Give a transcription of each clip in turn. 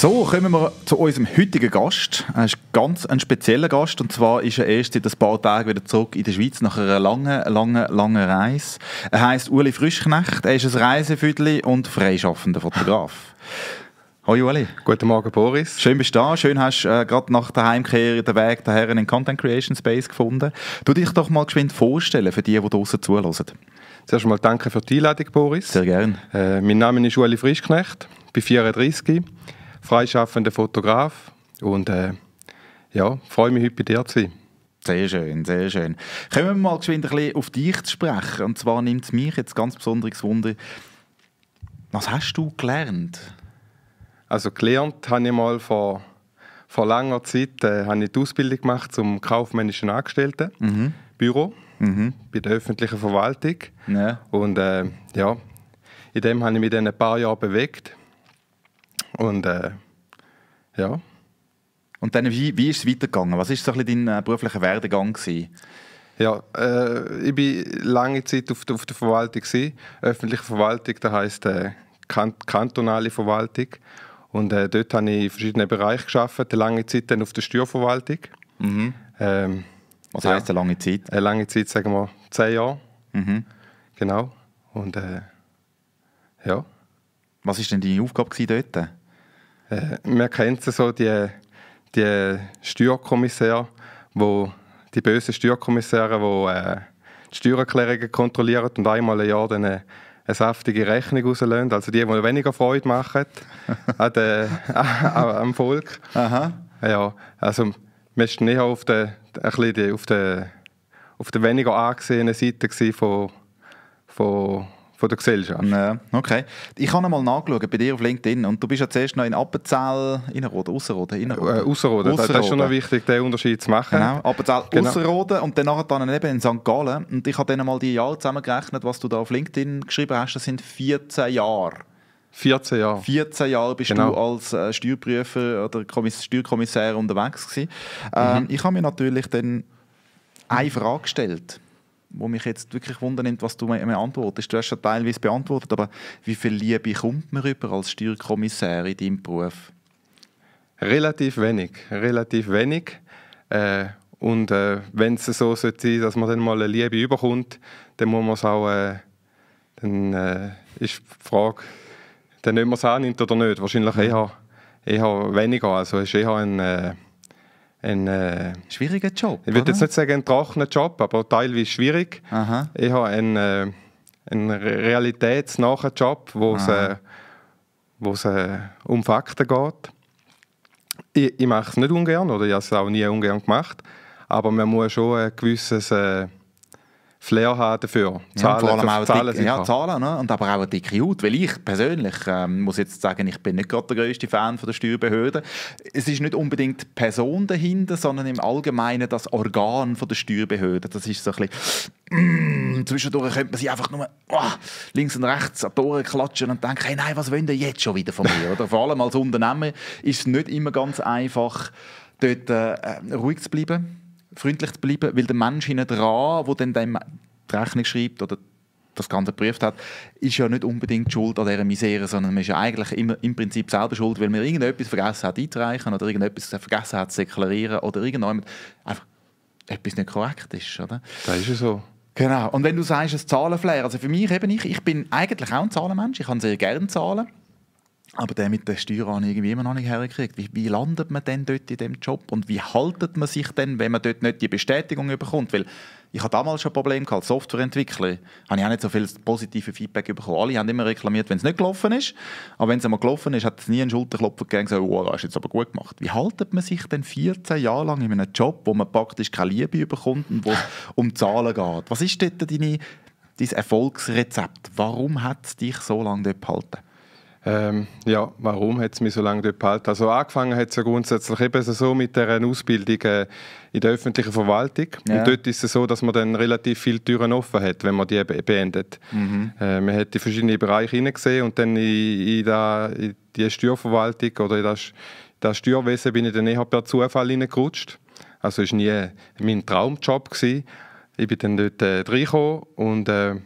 So, kommen wir zu unserem heutigen Gast. Er ist ganz ein spezieller Gast und zwar ist er erst seit ein paar Tagen wieder zurück in der Schweiz nach einer langen, langen, langen Reise. Er heißt Uli Frischknecht, er ist ein Reisefüdli und freischaffender Fotograf. Hallo Uli. Guten Morgen Boris. Schön bist du da, schön hast du äh, gerade nach der Heimkehr den Weg daher in den Content Creation Space gefunden. Du dich doch mal geschwind vorstellen für die, die draußen zuhören. Zuerst mal danke für die Einladung Boris. Sehr gerne. Äh, mein Name ist Uli Frischknecht, bin 34 freischaffender Fotograf. Und äh, ja, freue mich, heute bei dir zu sein. Sehr schön, sehr schön. Kommen wir mal geschwind ein bisschen auf dich zu sprechen. Und zwar nimmt es mich jetzt ganz besonderes Wunder, was hast du gelernt? Also gelernt habe ich mal vor, vor langer Zeit äh, habe ich die Ausbildung gemacht zum kaufmännischen Angestellten, mhm. Büro, mhm. bei der öffentlichen Verwaltung. Ja. Und äh, ja, in dem habe ich mich dann ein paar Jahre bewegt. Und äh, ja. Und dann, wie, wie ist es weitergegangen? Was war so ein bisschen dein äh, beruflicher Werdegang? Gewesen? Ja, äh, ich war lange Zeit auf, auf der Verwaltung, gewesen. öffentliche Verwaltung, das heisst äh, kantonale Verwaltung. Und äh, dort habe ich in verschiedenen Bereichen gearbeitet, lange Zeit dann auf der Steuerverwaltung. Mhm. Ähm, Was ja, heisst eine lange Zeit? Eine lange Zeit, sagen wir zehn Jahre. Mhm. Genau. Und äh, ja. Was war denn deine Aufgabe dort? Äh, man kennt so, die, die Steuerkommissäre, wo, die bösen Steuerkommissäre, die äh, die Steuererklärungen kontrollieren und einmal im Jahr dann eine, eine saftige Rechnung rauslösen. Also die, die weniger Freude machen an den, am Volk. Aha. Ja, also wir waren nicht auf der, auf auf weniger angesehenen Seite von, von von der Gesellschaft. Ja, okay. Ich habe mal nachgeschaut bei dir auf LinkedIn und du bist ja zuerst noch in Appenzell, Innerrhoden, Ausserrhoden, Innerrhoden. Äh, Ausserrhoden. Das ist schon noch wichtig, den Unterschied zu machen. Genau, Appenzell, genau. Ausserrhoden und danach dann eben in St. Gallen. Und ich habe dann mal die Jahre zusammengerechnet, was du da auf LinkedIn geschrieben hast, das sind 14 Jahre. 14 Jahre. 14 Jahre bist genau. du als äh, Steuerprüfer oder Kommiss Steuerkommissär unterwegs gewesen. Ähm, mhm. Ich habe mir natürlich dann eine Frage gestellt wo mich jetzt wirklich wundernimmt, was du mir, antwortest. Du hast schon teilweise beantwortet, aber wie viel Liebe kommt mir rüber als Steuerkommissär in deinem Beruf? Relativ wenig, relativ wenig. Äh, und äh, wenn es so sein sollte dass man dann mal eine Liebe überkommt, dann muss man es auch, äh, dann äh, ist die Frage, dann nimmt man es annimmt oder nicht. Wahrscheinlich mhm. eher, eher weniger. Also ist eher ein äh, ein äh, schwieriger Job. Ich würde jetzt nicht sagen, ein trockener Job, aber teilweise schwierig. Aha. Ich habe einen, äh, einen realitätsnahen Job, wo es, äh, wo es äh, um Fakten geht. Ich, ich mache es nicht ungern oder ich habe es auch nie ungern gemacht, aber man muss schon ein gewisses äh, Flair haben dafür. Zahlen, ja, vor allem auch Zahlen, dick, ja, Zahlen ne? und aber auch eine dicke Haut, weil ich persönlich ähm, muss jetzt sagen, ich bin nicht gerade der größte Fan von der Steuerbehörde. Es ist nicht unbedingt die Person dahinter, sondern im Allgemeinen das Organ von der Steuerbehörde. Das ist so ein bisschen mm, zwischendurch könnte man sich einfach nur oh, links und rechts an die Ohren klatschen und denken, hey, nein, was wollen die jetzt schon wieder von mir? Oder vor allem als Unternehmer ist es nicht immer ganz einfach, dort äh, ruhig zu bleiben freundlich zu bleiben, weil der Mensch hinten dran, der dann die Rechnung schreibt oder das Ganze geprüft hat, ist ja nicht unbedingt schuld an dieser Misere, sondern man ist ja eigentlich immer, im Prinzip selber schuld, weil man irgendetwas vergessen hat einzureichen oder irgendetwas vergessen hat zu deklarieren oder irgendjemand einfach etwas nicht korrekt ist. Oder? Das ist ja so. Genau. Und wenn du sagst, ein Zahlenflair, also für mich eben ich, ich bin eigentlich auch ein Zahlenmensch, ich kann sehr gerne Zahlen aber der mit der Steuer an irgendwie immer noch nicht hergekriegt. Wie, wie, landet man denn dort in dem Job und wie haltet man sich denn, wenn man dort nicht die Bestätigung bekommt? Weil ich hatte damals schon ein Problem gehabt, als Softwareentwickler habe ich auch nicht so viel positives Feedback bekommen. Alle haben immer reklamiert, wenn es nicht gelaufen ist. Aber wenn es einmal gelaufen ist, hat es nie einen Schulterklopfer gegeben und gesagt, oh, das ist jetzt aber gut gemacht. Wie haltet man sich denn 14 Jahre lang in einem Job, wo man praktisch keine Liebe bekommt und wo es um Zahlen geht? Was ist dort deine, dein Erfolgsrezept? Warum hat es dich so lange dort behalten? Ähm, ja, warum hat es mich so lange dort behalten? Also angefangen hat es ja grundsätzlich eben so mit der Ausbildung äh, in der öffentlichen Verwaltung. Ja. Und dort ist es so, dass man dann relativ viele Türen offen hat, wenn man die beendet. Mhm. Äh, man hat die verschiedenen Bereiche hineingesehen und dann in, in, da, in die Steuerverwaltung oder in das, das Steuerwesen bin ich dann eher per Zufall hineingerutscht. Also es war nie mein Traumjob. Gewesen. Ich bin dann dort äh, reingekommen und äh,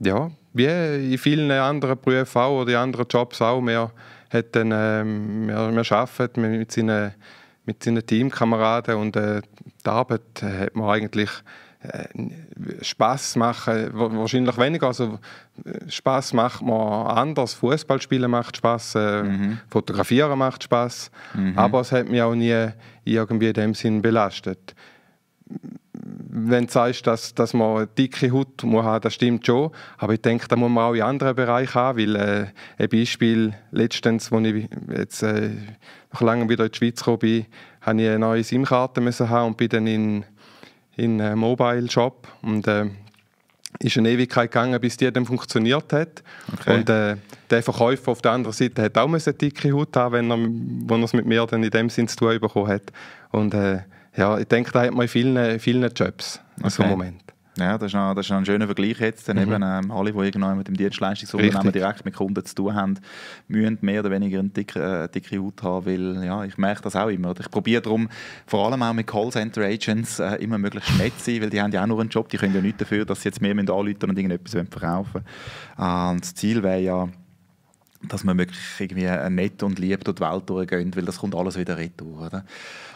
ja, wie in vielen anderen Berufen auch oder in anderen Jobs auch, man, hat dann, äh, man, man arbeitet mit seinen, mit seinen Teamkameraden und äh, die Arbeit hat man eigentlich äh, Spaß machen, wahrscheinlich weniger. Also äh, Spaß macht man anders. Fußball spielen macht Spaß, äh, mhm. Fotografieren macht Spaß. Mhm. Aber es hat mich auch nie irgendwie in dem Sinn belastet wenn du sagst, dass, dass man dicke Haut muss haben, das stimmt schon. Aber ich denke, da muss man auch in anderen Bereichen haben, weil äh, ein Beispiel, letztens, als ich jetzt äh, nach langem wieder in die Schweiz gekommen bin, habe ich eine neue SIM-Karte haben und bin dann in, in einen äh, Mobile-Shop und äh, ist eine Ewigkeit gegangen, bis die dann funktioniert hat. Okay. Und äh, der Verkäufer auf der anderen Seite hat auch eine dicke Haut haben, wenn er, wenn er es mit mir dann in dem Sinn zu tun bekommen hat. Und äh, ja, ich denke, da hat man in vielen, vielen Jobs okay. so im Moment. Ja, das ist, noch, das ist noch ein schöner Vergleich jetzt. Mhm. Eben, ähm, alle, die irgendwann mit dem Dienstleistungsunternehmen direkt mit Kunden zu tun haben, müssen mehr oder weniger eine dicke, äh, dicke Haut haben, weil ja, ich merke das auch immer. Ich probiere darum, vor allem auch mit Callcenter-Agents äh, immer möglichst nett zu sein, weil die haben ja auch nur einen Job, die können ja nichts dafür, dass sie jetzt mehr anrufen und irgendetwas verkaufen wollen. Äh, ah, das Ziel wäre ja, dass man wirklich irgendwie nett und lieb durch die Welt durchgeht, weil das kommt alles wieder retour, oder?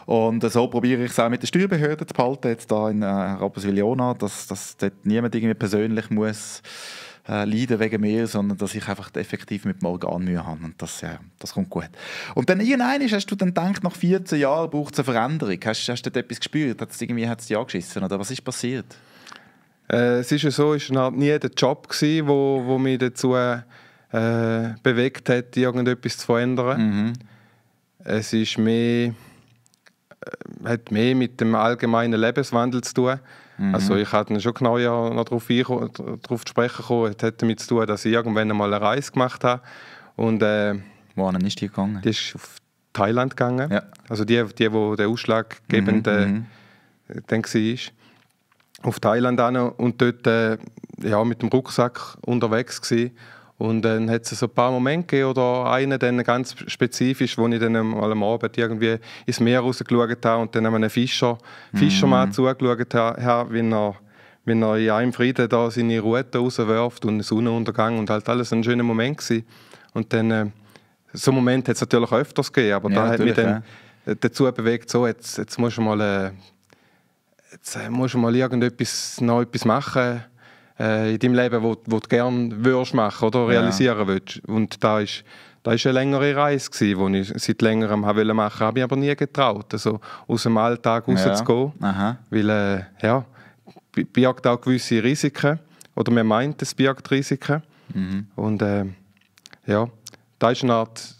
Und äh, so probiere ich es auch mit der Steuerbehörde zu behalten, jetzt da in äh, Rapperswil-Jona, dass, dass dort niemand irgendwie persönlich muss äh, leiden wegen mir, sondern dass ich einfach effektiv mit dem Organ Mühe habe. Und das, ja, das kommt gut. Und dann irgendwann hast du dann gedacht, nach 14 Jahren braucht es eine Veränderung. Hast, hast du dort etwas gespürt? Hat es irgendwie hat's dich angeschissen? Oder was ist passiert? Äh, es ist ja so, es war halt nie der Job, der wo, wo mich dazu äh, bewegt hat, irgendetwas zu verändern. Mhm. Es ist mehr hat mehr mit dem allgemeinen Lebenswandel zu tun. Mhm. Also ich hatte schon genau ja noch darauf, darauf zu sprechen gekommen. Es hat damit zu tun, dass ich irgendwann einmal eine Reise gemacht habe. Und, äh, Wohin ist die gegangen? Die ist auf Thailand gegangen. Ja. Also die, die wo der ausschlaggebende mhm. äh, war. Auf Thailand hin und dort äh, ja, mit dem Rucksack unterwegs gewesen. Und dann hat es so ein paar Momente gegeben, oder einen dann ganz spezifisch, wo ich dann mal am Abend irgendwie ins Meer rausgeschaut habe und dann einem Fischer, mm. Fischermann zugeschaut habe, wie er, wie er in einem Frieden da seine Ruten rauswirft und Sonnenuntergang und halt alles ein schöner Moment gewesen. Und dann, äh, so einen Moment hat es natürlich öfters gegeben, aber ja, da hat mich dann ja. dazu bewegt, so jetzt, jetzt musst du mal... Äh, jetzt äh, musst du mal irgendetwas, noch etwas machen äh, in deinem Leben, wo, wo du gerne würdest machen oder realisieren ja. willst. Und da ist das war eine längere Reise, die ich seit längerem machen wollte, habe ich aber nie getraut, also aus dem Alltag rauszugehen. Ja. Aha. Weil, äh, ja, birgt auch gewisse Risiken. Oder man meint, es birgt Risiken. Mhm. Und äh, ja, da ist eine Art,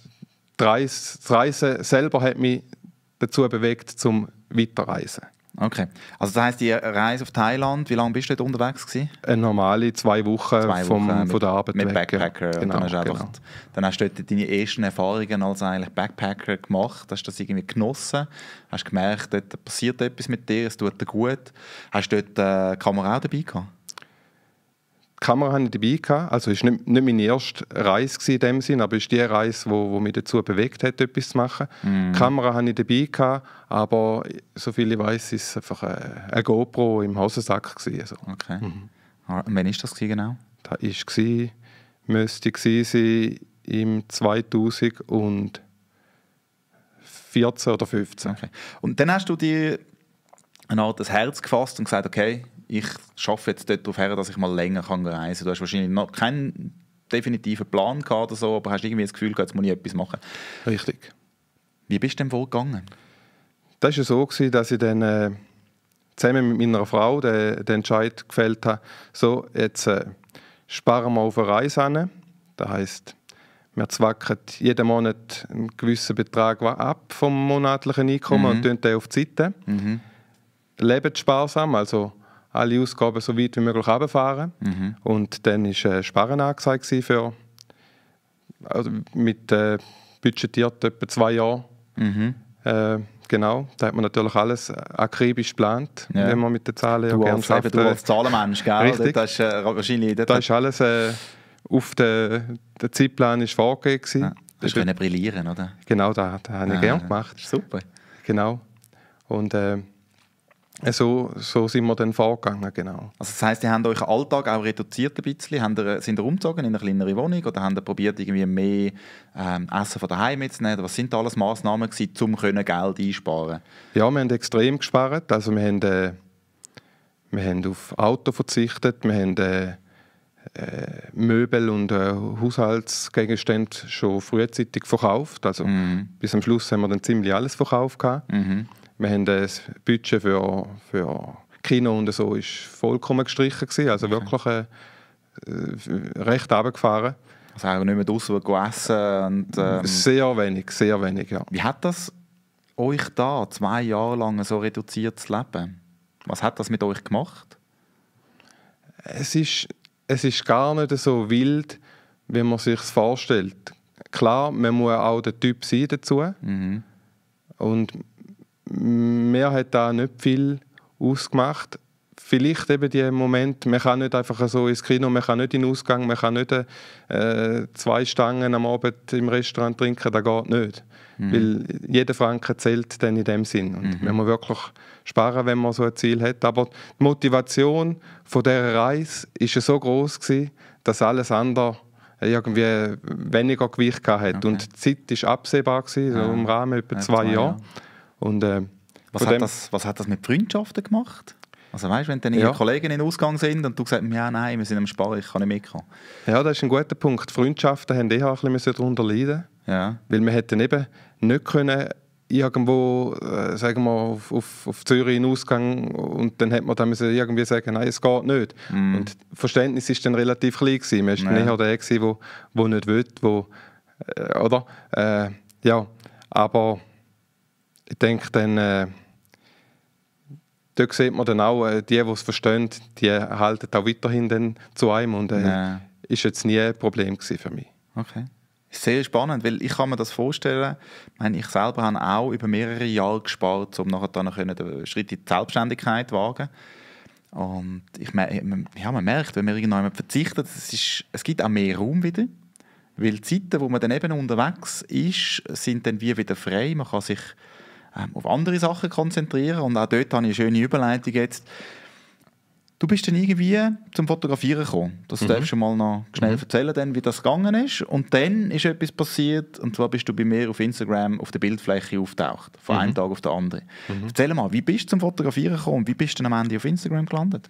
das Reisen selber hat mich dazu bewegt, zum Weiterreisen. Okay. Also das heisst, die Reise auf Thailand, wie lange bist du dort unterwegs gewesen? Eine normale zwei Wochen, zwei Wochen vom, mit, von der Arbeit Mit weg. Backpacker. Genau, dann, hast genau. Einfach, dann hast du dort deine ersten Erfahrungen als eigentlich Backpacker gemacht, hast das irgendwie genossen, hast gemerkt, dort passiert etwas mit dir, es tut dir gut. Hast du dort äh, Kamera auch dabei gehabt? Kamera hatte ich dabei Also es war nicht, meine erste Reise in dem Sinn, aber es ist die Reise, die mich dazu bewegt hat, etwas zu machen. Mm. Die Kamera hatte ich dabei aber soviel ich weiß, war es einfach äh, eine, GoPro im Hosensack. Gewesen, also. Okay. Mhm. Ah, wann war das genau? Das war, müsste sein, im 2014 oder 2015. Okay. Und dann hast du dir ein Herz gefasst und gesagt, okay, ich schaffe jetzt dort darauf her, dass ich mal länger kann reisen kann. Du hast wahrscheinlich noch keinen definitiven Plan gehabt oder so, aber hast irgendwie das Gefühl jetzt muss ich etwas machen. Richtig. Wie bist du denn vorgegangen? Das war so, dass ich dann äh, zusammen mit meiner Frau den, den, Entscheid gefällt habe, so, jetzt äh, sparen wir auf eine Reise an. Das heisst, wir zwacken jeden Monat einen gewissen Betrag ab vom monatlichen Einkommen mhm. und tun den auf die Seite. Mhm. Leben sparsam, also alle Ausgaben so weit wie möglich runterfahren. Mhm. Und dann war äh, Sparen angesagt für, also mit äh, budgetiert etwa zwei Jahren. Mhm. Äh, genau, da hat man natürlich alles akribisch geplant, ja. wenn man mit den Zahlen du ja gerne schafft. Du als Zahlenmensch, gell? Also Richtig. Das ist, äh, wahrscheinlich, äh, das da ist alles auf den, den Zeitplan ist vorgegeben. Ja. Du hast können brillieren, oder? Genau, das, das habe ich ja, ah, gerne gemacht. Super. Genau. Und äh, äh, so, so sind wir dann vorgegangen, genau. Also das heisst, ihr habt euren Alltag auch reduziert ein bisschen? Habt ihr, äh, sind ihr umgezogen in eine kleinere Wohnung oder habt ihr probiert, irgendwie mehr ähm, Essen von daheim mitzunehmen? Was waren da alles Massnahmen gewesen, um Geld einsparen Ja, wir haben extrem gespart. Also wir haben, äh, wir haben auf Auto verzichtet, wir haben äh, äh Möbel und äh, Haushaltsgegenstände schon frühzeitig verkauft. Also mm. bis am Schluss haben wir dann ziemlich alles verkauft. Gehabt. Mm wir haben das Budget für, für Kino und so ist vollkommen gestrichen gewesen, also okay. wirklich äh, äh recht runtergefahren. Also auch nicht mehr draußen essen und... Ähm, sehr wenig, sehr wenig, ja. Wie hat das euch da, zwei Jahre lang so reduziert zu leben? Was hat das mit euch gemacht? Es ist, es ist gar nicht so wild, wie man sich vorstellt. Klar, man muss auch der Typ sein dazu. Mhm. Und mir hat da nicht viel ausgemacht. Vielleicht eben die Moment, man kann nicht einfach so ins Kino, man kann nicht in den Ausgang, man kann nicht äh, zwei Stangen am Abend im Restaurant trinken, das geht nicht. Mhm. Weil jeder Franken zählt dann in dem Sinn. Und mhm. man muss wirklich sparen, wenn man so ein Ziel hat. Aber die Motivation von dieser Reise war so groß, gewesen, dass alles andere irgendwie weniger Gewicht hatte. Okay. Und die Zeit war absehbar, gewesen, so im Rahmen etwa ja, zwei, zwei Jahre. Jahr. Und, äh, was, hat das, was hat das mit Freundschaften gemacht? Also weißt, wenn dann ja. Kollegen in den Ausgang sind und du sagst, ja nein, wir sind am Sparen, ich kann nicht mitkommen. Ja, das ist ein guter Punkt. Freundschaften haben eh auch ein bisschen darunter leiden. Ja. Weil wir hätten eben nicht können irgendwo, äh, sagen wir, auf, auf, auf Zürich in Ausgang und dann hätte man dann müssen irgendwie sagen, nein, es geht nicht. Mm. Und Verständnis ist dann relativ klein gewesen. Man ist ja. nicht der gewesen, wo, nicht will, wo, äh, oder? Äh, ja, aber ich denke dann, äh, dort sieht man dann auch, äh, die, die es verstehen, die halten auch weiterhin dann zu einem und äh, ist jetzt nie ein Problem für mich. Okay. Sehr spannend, weil ich kann mir das vorstellen, ich, meine, ich selber habe auch über mehrere Jahre gespart, um nachher dann einen Schritt in die Selbstständigkeit zu wagen. Und ich, ja, man merkt, wenn man irgendjemand verzichtet, es, ist, es gibt auch mehr Raum wieder. Weil die Zeiten, wo man dann eben unterwegs ist, sind dann wie wieder frei. Man kann sich ähm, auf andere Sachen konzentrieren. Und auch dort habe ich eine schöne Überleitung jetzt. Du bist dann irgendwie zum Fotografieren gekommen. Das mhm. darfst du mal noch schnell mhm. erzählen, dann, wie das gegangen ist. Und dann ist etwas passiert, und zwar bist du bei mir auf Instagram auf der Bildfläche auftaucht, von mhm. einem Tag auf den anderen. Mhm. Erzähl mal, wie bist du zum Fotografieren gekommen und wie bist du dann am Ende auf Instagram gelandet?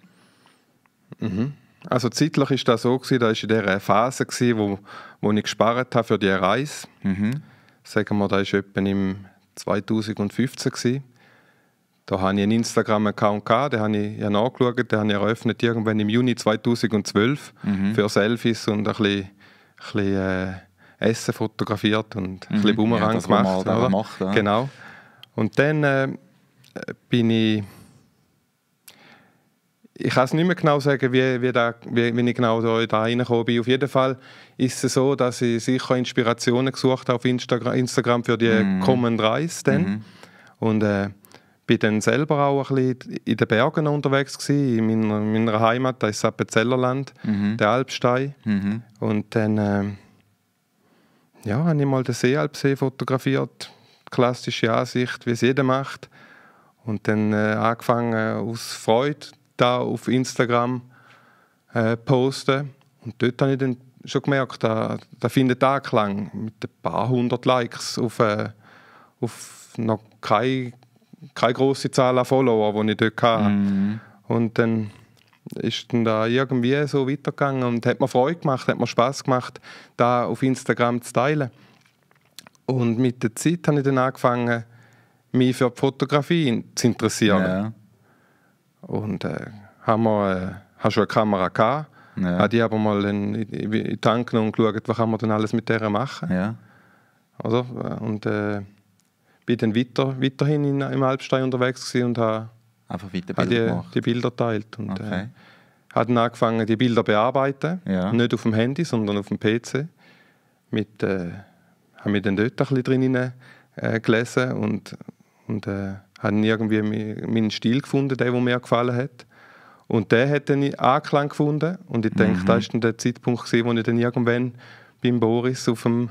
Mhm. Also zeitlich war das so gewesen, da ist in dieser Phase gewesen, wo, wo ich gespart habe für die Reise. Mhm. Sagen wir, da ist etwa im 2015 gewesen. Da habe ich einen Instagram-Account gehabt, den habe ich ja nachgeschaut, den habe ich eröffnet irgendwann im Juni 2012 mhm. für Selfies und ein bisschen, ein bisschen äh, Essen fotografiert und ein mhm. bisschen Boomerang ja, gemacht. Macht, ja. Genau. Und dann äh, bin ich ich kann es nicht mehr genau sagen, wie, wie, da, wie, wie ich genau da, da reingekommen bin. Auf jeden Fall ist es so, dass ich sicher Inspirationen gesucht habe auf Insta Instagram für die mm. kommenden Reise. Dann. Mm. Und äh, bin dann selber auch ein bisschen in den Bergen unterwegs gewesen, in meiner, meiner Heimat, das ist Appenzellerland, mhm. der Alpstein. Mhm. Und dann äh, ja, habe ich mal den Seealpsee fotografiert, klassische Ansicht, wie es jeder macht. Und dann äh, angefangen aus Freude da auf Instagram äh, poste. Und dort habe ich dann schon gemerkt, da, da findet Anklang mit ein paar hundert Likes auf, äh, auf noch keine, keine große Zahl an Follower, die ich dort hatte. Mm. Und dann ist dann da irgendwie so weitergegangen und hat mir Freude gemacht, hat mir Spaß gemacht, da auf Instagram zu teilen. Und mit der Zeit habe ich dann angefangen, mich für die Fotografie zu interessieren. Ja und äh, haben wir, äh, hast du eine Kamera gehabt. Ja. Auch die aber mal in, in, Tank genommen und geschaut, was kann man denn alles mit der machen. Ja. Also, äh, und äh, bin dann weiter, weiterhin in, im Alpstein unterwegs und habe hab die, die, Bilder teilt und äh, okay. äh, habe dann angefangen, die Bilder zu bearbeiten, ja. nicht auf dem Handy, sondern auf dem PC. Mit, äh, habe mich dann dort ein bisschen drin äh, gelesen und, und äh, habe irgendwie meinen Stil gefunden, der, der mir gefallen hat. Und der hat dann Anklang gefunden. Und ich mhm. denke, das war der Zeitpunkt, wo ich dann irgendwann beim Boris auf dem,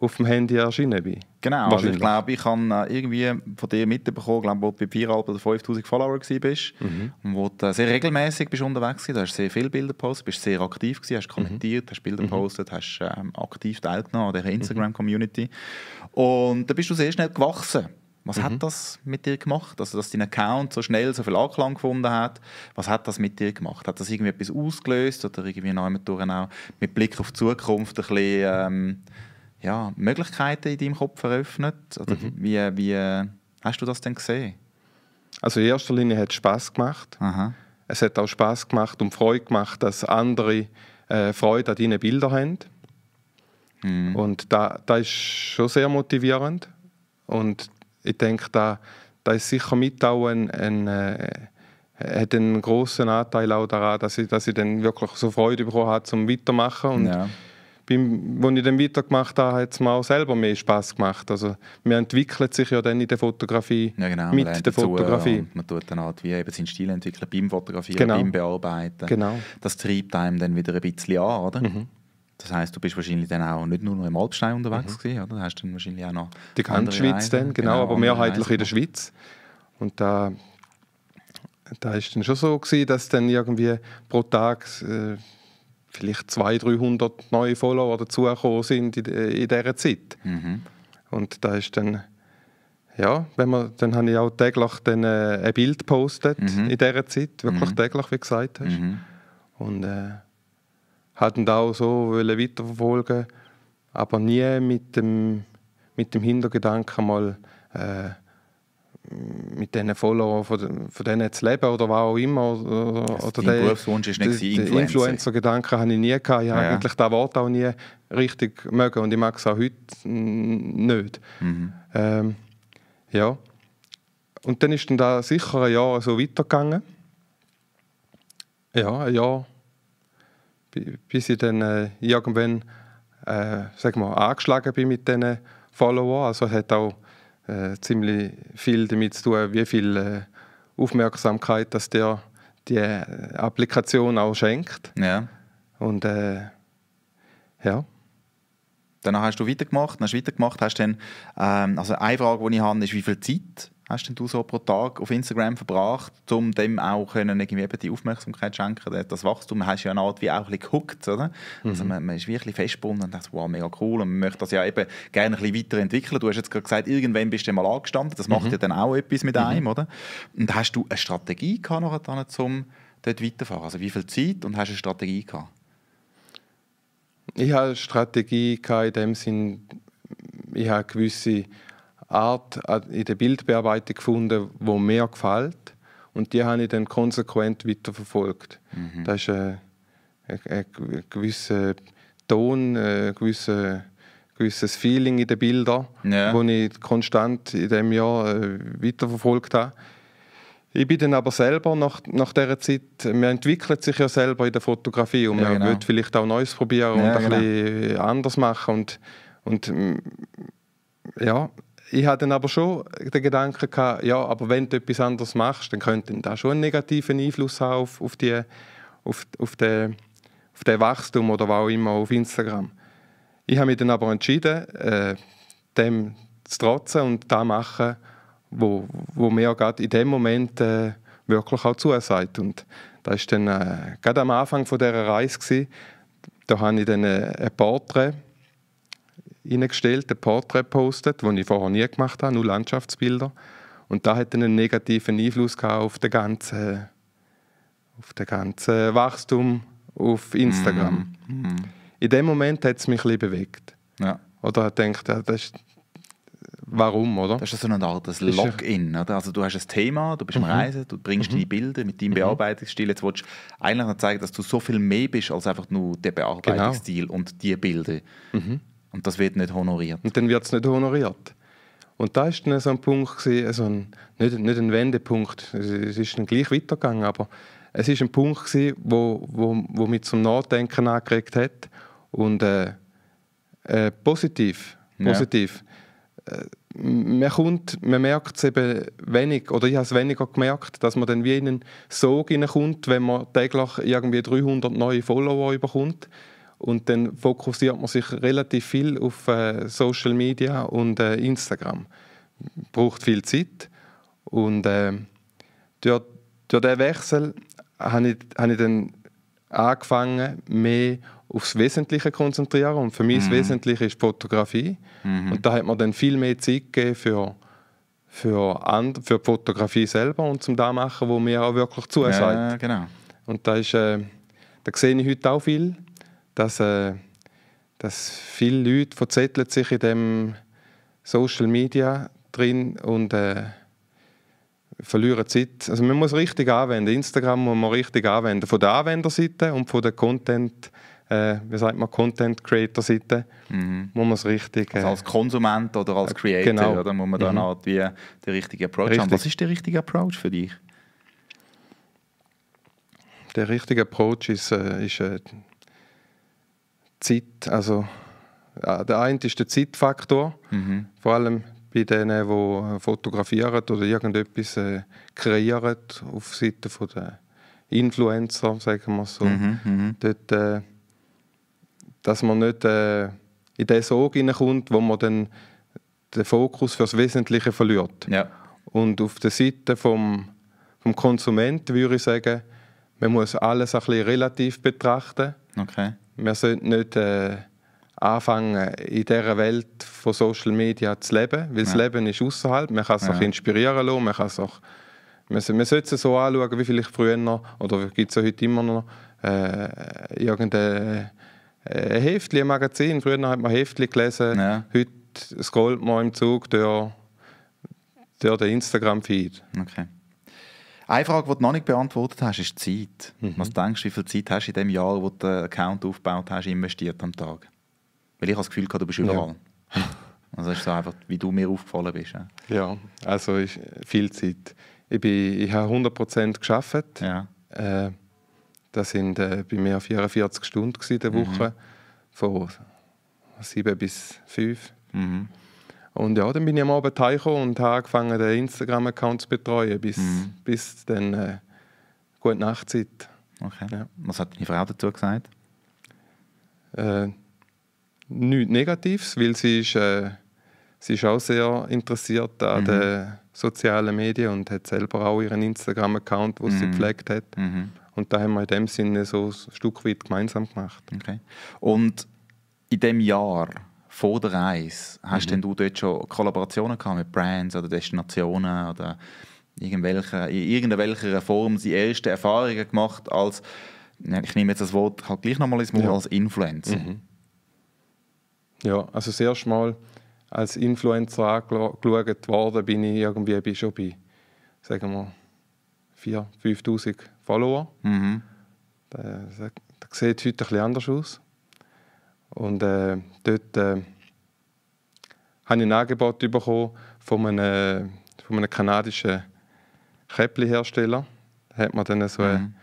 auf dem Handy erschienen bin. Genau, also ich glaube, ich habe äh, irgendwie von dir mitbekommen, glaube, wo du bei 4.500 oder 5'000 Follower warst mhm. und wo du sehr regelmäßig unterwegs warst. Du hast sehr viele Bilder gepostet, bist sehr aktiv gewesen, hast kommentiert, mhm. hast Bilder mhm. gepostet, hast ähm, aktiv teilgenommen an dieser mhm. Instagram-Community. Und da bist du sehr schnell gewachsen. Was mhm. hat das mit dir gemacht? Also, dass dein Account so schnell so viel Anklang gefunden hat. Was hat das mit dir gemacht? Hat das irgendwie etwas ausgelöst oder irgendwie noch auch mit Blick auf die Zukunft ein bisschen, ähm, ja, Möglichkeiten in deinem Kopf eröffnet? Oder mhm. wie, wie hast du das denn gesehen? Also in erster Linie hat es Spass gemacht. Aha. Es hat auch Spass gemacht und Freude gemacht, dass andere äh, Freude an deinen Bildern haben. Mhm. Und da, da ist schon sehr motivierend. Und ich denke, da, da ist sicher mit auch ein, ein äh, hat einen großen Anteil auch daran, dass ich, dass ich dann wirklich so Freude bekommen habe, zum Weitermachen. Und ja. beim, als ich dann weitergemacht habe, hat es mir auch selber mehr Spaß gemacht. Also man entwickelt sich ja dann in der Fotografie ja, genau, mit der Fotografie. man tut dann halt wie eben seinen Stil entwickeln beim Fotografieren, genau. beim Bearbeiten. Genau. Das treibt einem dann wieder ein bisschen an, oder? Mhm. Das heisst, du bist wahrscheinlich dann auch nicht nur noch im Alpstein unterwegs mhm. gewesen, oder? Du hast dann wahrscheinlich auch noch die ganze Schweiz dann, genau, genau aber mehrheitlich in der Schweiz. Und da da es dann schon so gewesen, dass dann irgendwie pro Tag äh, vielleicht 200, 300 neue Follower dazugekommen sind in, äh, in dieser Zeit. Mhm. Und da ist dann ja, wenn man, dann habe ich auch täglich dann, äh, ein Bild gepostet mhm. in dieser Zeit, wirklich mhm. täglich, wie du gesagt hast. Mhm. Und äh, hatten da auch so weiterverfolgen aber nie mit dem, mit dem Hintergedanken mal äh, mit diesen Followern von, denen zu leben oder was auch immer. Oder, also oder Berufswunsch ist nicht der, Influencer-Gedanken habe ich nie gehabt. Ich ja. habe eigentlich das Wort auch nie richtig mögen und ich mag es auch heute nicht. Mhm. Ähm, ja. Und dann ist dann da sicher ein Jahr so weitergegangen. Ja, ein Jahr bis ich dann äh, irgendwann äh, sag mal, angeschlagen bin mit diesen Followern. Also es hat auch äh, ziemlich viel damit zu tun, wie viel äh, Aufmerksamkeit dass dir die äh, Applikation auch schenkt. Ja. Und äh, ja. Danach hast du weitergemacht, dann hast du weitergemacht, hast dann, ähm, also eine Frage, die ich habe, ist, wie viel Zeit hast denn du so pro Tag auf Instagram verbracht, um dem auch können irgendwie die Aufmerksamkeit schenken? Das Wachstum hast du ja eine Art wie auch ein gehuckt, oder? Mhm. Also man, man ist wirklich festgebunden und denkt, wow, mega cool und man möchte das ja eben gerne ein bisschen weiterentwickeln. Du hast jetzt gerade gesagt, irgendwann bist du mal angestanden, das macht mhm. ja dann auch etwas mit einem, mhm. oder? Und hast du eine Strategie gehabt nachher zum dort weiterzufahren? Also wie viel Zeit und hast du eine Strategie gehabt? Ich habe eine Strategie gehabt in dem Sinn, ich habe gewisse Art äh, in der Bildbearbeitung gefunden, wo mir gefällt. Und die habe ich dann konsequent weiterverfolgt. Mhm. Das ist äh, ein, ein, ein gewisser Ton, ein gewisser gewisses Feeling in den Bildern, ja. wo ich konstant in diesem Jahr äh, weiterverfolgt habe. Ich bin dann aber selber nach, nach dieser Zeit, man entwickelt sich ja selber in der Fotografie und ja, man genau. will vielleicht auch Neues probieren ja, und ein genau. bisschen anders machen und, und ja, ich hatte dann aber schon den Gedanken, gehabt, ja, aber wenn du etwas anderes machst, dann könnte das schon einen negativen Einfluss haben auf, auf, die, auf, auf, den, auf den Wachstum oder was auch immer auf Instagram. Ich habe mich dann aber entschieden, äh, dem zu trotzen und das machen, wo, wo mir gerade in dem Moment äh, wirklich auch zusagt. Und das war dann äh, gerade am Anfang dieser Reise. Gewesen. Da habe ich dann äh, ein Porträt hineingestellt, ein Portrait postet, das ich vorher nie gemacht habe, nur Landschaftsbilder. Und da hat einen negativen Einfluss auf den ganzen, auf den ganzen Wachstum auf Instagram. Mm -hmm. In dem Moment hat es mich ein bewegt. Ja. Oder hat gedacht, ja, das ist, warum, oder? Das ist so eine Art Login, Also du hast ein Thema, du bist mhm. am Reisen, du bringst mhm. deine Bilder mit deinem mhm. Bearbeitungsstil. Jetzt willst du eigentlich noch zeigen, dass du so viel mehr bist als einfach nur der genau. Bearbeitungsstil genau. und die Bilder. Mhm. Und das wird nicht honoriert. Und dann wird es nicht honoriert. Und da ist dann so ein Punkt, gewesen, also ein, nicht, nicht ein Wendepunkt, es ist dann gleich weitergegangen, aber es ist ein Punkt, der wo, wo, wo mich zum Nachdenken angeregt hat und äh, äh, positiv, positiv. Ja. Äh, man, man merkt es eben wenig, oder ich habe es weniger gemerkt, dass man dann wie in einen Sog hineinkommt, wenn man täglich irgendwie 300 neue Follower bekommt. Und dann fokussiert man sich relativ viel auf äh, Social Media und äh, Instagram. Braucht viel Zeit. Und äh, durch, durch diesen Wechsel habe ich, habe ich dann angefangen, mehr aufs Wesentliche zu konzentrieren. Und für mich mhm. das Wesentliche ist Fotografie. Mhm. Und da hat man dann viel mehr Zeit gegeben für, für, and, für die Fotografie selber und zum da machen, wo mir auch wirklich zusagt. Ja, genau. Und da ist, äh, da sehe ich heute auch viel dass, äh, dass viele Leute verzetteln sich in dem Social Media drin und äh, verlieren Zeit. Also man muss richtig anwenden. Instagram muss man richtig anwenden. Von der Anwenderseite und von der Content, äh, wie sagt man, Content Creator Seite mhm. muss man es richtig. Also äh, also als Konsument oder als äh, Creator, genau. oder muss man dann mhm. halt wie den richtigen Approach richtig. haben. Was ist der richtige Approach für dich? Der richtige Approach ist, äh, ist äh, Zeit, also der eine ist der Zeitfaktor, mhm. vor allem bei denen, die äh, fotografieren oder irgendetwas äh, kreieren auf Seite der Influencer, sagen wir so. Mhm, mhm, Dort, äh, dass man nicht äh, in den Sog hineinkommt, wo man dann den Fokus fürs Wesentliche verliert. Ja. Und auf der Seite vom, vom Konsument würde ich sagen, man muss alles ein bisschen relativ betrachten. Okay wir sollten nicht äh, anfangen, in dieser Welt von Social Media zu leben, weil ja. das Leben ist außerhalb. Man kann es ja. auch inspirieren lassen, man kann es auch man, man sollte es so anschauen, wie vielleicht früher noch, oder gibt es heute immer noch, äh, irgendein äh, Heftli, ein Magazin. Früher hat man Heftchen gelesen, ja. heute scrollt man im Zug durch, durch den Instagram-Feed. Okay. Eine Frage, die du noch nicht beantwortet hast, ist die Zeit. Mhm. Was denkst du, wie viel Zeit hast du in dem Jahr, wo du den Account aufgebaut hast, investiert am Tag? Weil ich das Gefühl hatte, du bist überall. Ja. Also ist so einfach, wie du mir aufgefallen bist. Ja, also ist viel Zeit. Ich, bin, ich habe 100% gearbeitet. Ja. Äh, das waren äh, bei mir 44 Stunden in der mhm. Woche. Mhm. Von 7 bis 5. Mhm. Und ja, dann bin ich am Abend heimgekommen und habe angefangen, den Instagram-Account zu betreuen, bis, mhm. bis dann äh, gute Nachtzeit. Okay. Ja. Was hat deine Frau dazu gesagt? Äh, nichts Negatives, weil sie ist, äh, sie ist auch sehr interessiert an mhm. den sozialen Medien und hat selber auch ihren Instagram-Account, den mhm. sie gepflegt hat. Mhm. Und da haben wir in dem Sinne so ein Stück weit gemeinsam gemacht. Okay. Und in dem Jahr, vor der Reise, hast mhm. denn du dort schon Kollaborationen gehabt mit Brands oder Destinationen oder irgendwelche, in irgendeiner Form die ersten Erfahrungen gemacht als, ich nehme jetzt das Wort halt gleich nochmal ins Mund, ja. als Influencer? Mhm. Ja, also das erste Mal als Influencer angeschaut worden bin ich irgendwie bin schon bei, sagen wir, 4.000, 5.000 Follower. Mhm. Das, äh, das sieht heute ein bisschen anders aus. Und äh, dort äh, habe ich ein Angebot bekommen von einem, von einem kanadischen Käppli-Hersteller. Da hat man dann so, mhm. ein,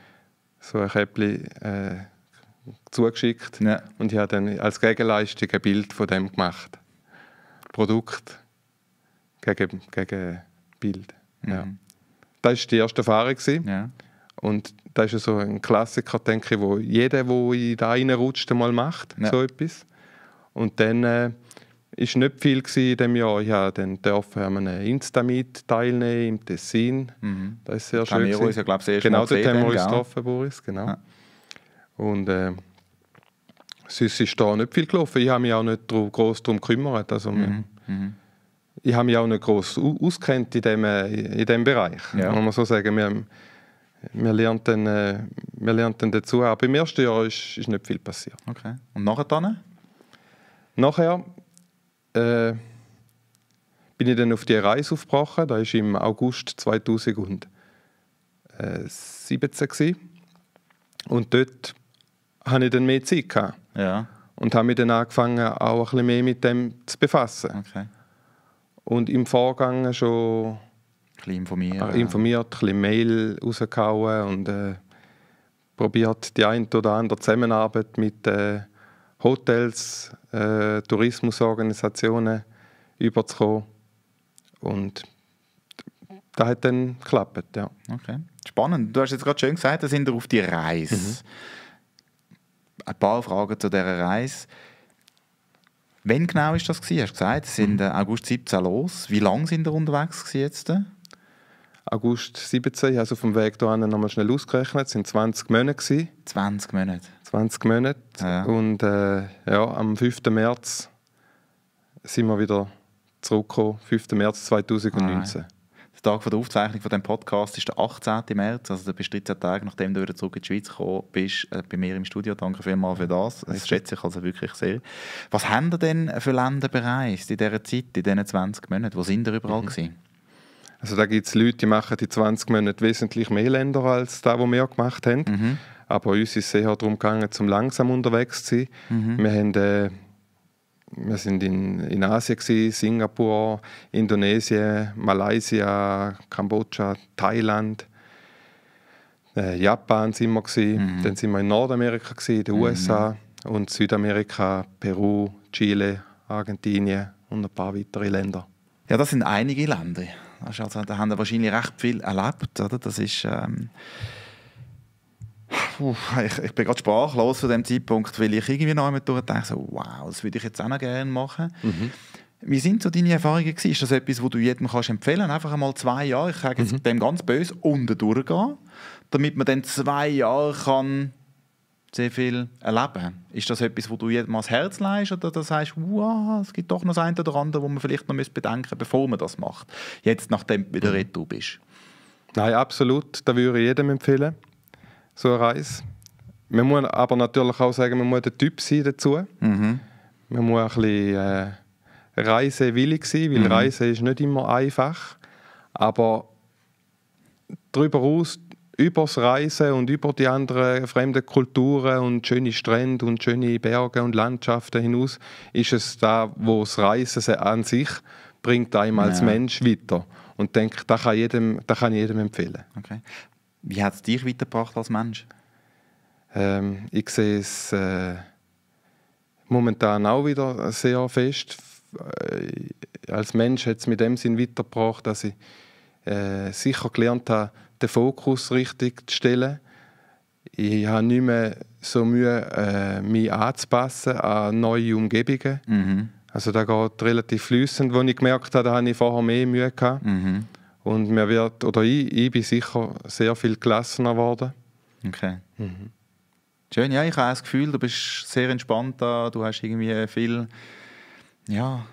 so ein Käppli äh, zugeschickt. Ja. Und ich habe dann als Gegenleistung ein Bild von dem gemacht. Produkt gegen, gegen Bild. Mhm. Ja. Das war die erste Erfahrung. Ja. Und das ist so ein Klassiker, denke ich, wo jeder, der in da reinrutscht, einmal macht, ja. so etwas. Und dann äh, es nicht viel in dem Jahr. Ich durfte an einem Insta-Meet teilnehmen im Tessin. Mhm. Das ist sehr schön. Ist ja, glaub, genau, dort haben wir uns getroffen, Boris. Genau. Ja. Und äh, sonst ist da nicht viel gelaufen. Ich habe mich auch nicht groß darum gekümmert. Also, mhm. Mhm. Ich habe mich auch nicht groß auskennt in dem, äh, in dem Bereich. Ja. Muss man so sagen. Wir haben, wir lernen dann, äh, wir lernen dann dazu. Aber im ersten Jahr ist, ist nicht viel passiert. Okay. Und nachher dann? Nachher äh, bin ich dann auf die Reise aufgebrochen. Das war im August 2017. Gewesen. Äh, und dort hatte ich dann mehr Zeit. Gehabt. Ja. Und habe mich dann angefangen, auch ein bisschen mehr mit dem zu befassen. Okay. Und im Vorgang schon bisschen informieren. Ah, informiert, ein bisschen Mail rausgehauen und äh, probiert die ein oder andere Zusammenarbeit mit äh, Hotels, äh, Tourismusorganisationen überzukommen. Und das hat dann geklappt, ja. Okay. Spannend. Du hast jetzt gerade schön gesagt, da sind auf die Reise. Mhm. Ein paar Fragen zu dieser Reise. Wann genau war das gewesen? Hast du gesagt, es sind mhm. August 17 los. Wie lange sind ihr unterwegs jetzt? August 17. Ich habe es auf dem Weg hierher nochmal schnell ausgerechnet. Es waren 20 Monate. Gewesen. 20 Monate? 20 Monate. Ja. Und äh, ja, am 5. März sind wir wieder zurückgekommen. 5. März 2019. Nein. Ah, der Tag von der Aufzeichnung von dem Podcast ist der 18. März, also du bist 13 Tage, nachdem du wieder zurück in die Schweiz gekommen bist, äh, bei mir im Studio. Danke vielmals für das. Das schätze ich also wirklich sehr. Was haben ihr denn für Länder bereist in dieser Zeit, in diesen 20 Monaten? Wo sind ihr überall mhm. gewesen? Also da gibt es Leute, die machen die 20 Monate wesentlich mehr Länder als da, wo wir gemacht haben. Mhm. Aber uns ist es eher darum gegangen, zum langsam unterwegs zu sein. Mhm. Wir, haben, äh, wir sind in, in Asien, gewesen, Singapur, Indonesien, Malaysia, Kambodscha, Thailand. Äh, Japan sind wir Mhm. dann sind wir in Nordamerika gewesen, den mhm. USA und Südamerika, Peru, Chile, Argentinien und ein paar weitere Länder. Ja, das sind einige Länder. Also, da haben wahrscheinlich recht viel erlebt. Oder? Das ist. Ähm ich, ich, bin gerade sprachlos zu dem Zeitpunkt, weil ich irgendwie noch einmal durchdenke, so, wow, das würde ich jetzt auch noch gerne machen. Mhm. Wie sind so deine Erfahrungen gewesen? Ist das etwas, wo du jedem kannst empfehlen kannst? Einfach einmal zwei Jahre, ich sage jetzt mhm. dem ganz böse, unten durchgehen, damit man dann zwei Jahre kann sehr viel erleben. Ist das etwas, wo du jedem mal das Herz leist oder das sagst, wow, es gibt doch noch das eine oder andere, wo man vielleicht noch bedenken müsste, bevor man das macht, jetzt nachdem du wieder mhm. retour bist? Nein, absolut. Da würde ich jedem empfehlen, so eine Reise. Man muss aber natürlich auch sagen, man muss der Typ sein dazu. Mhm. Man muss ein bisschen äh, reisewillig sein, weil mhm. Reisen ist nicht immer einfach. Aber darüber hinaus übers Reisen und über die anderen fremden Kulturen und schöne Strände und schöne Berge und Landschaften hinaus, ist es da, wo das Reisen an sich bringt einem als ja. Mensch weiter. Und denke, das kann, jedem, das kann ich jedem empfehlen. Okay. Wie hat es dich weitergebracht als Mensch? Ähm, ich sehe es äh, momentan auch wieder sehr fest. Äh, als Mensch hat es mit dem Sinn weitergebracht, dass ich äh, sicher gelernt habe, den Fokus richtig zu stellen. Ich habe nicht mehr so Mühe, äh, mich anzupassen an neue Umgebungen. Mhm. Also da geht relativ flüssend. Als ich gemerkt habe, da hatte ich vorher mehr Mühe. Gehabt. Mhm. Und mir wird, oder ich, ich bin sicher sehr viel gelassener geworden. Okay. Mhm. Schön, ja, ich habe das Gefühl, du bist sehr entspannt da, du hast irgendwie viel, ja,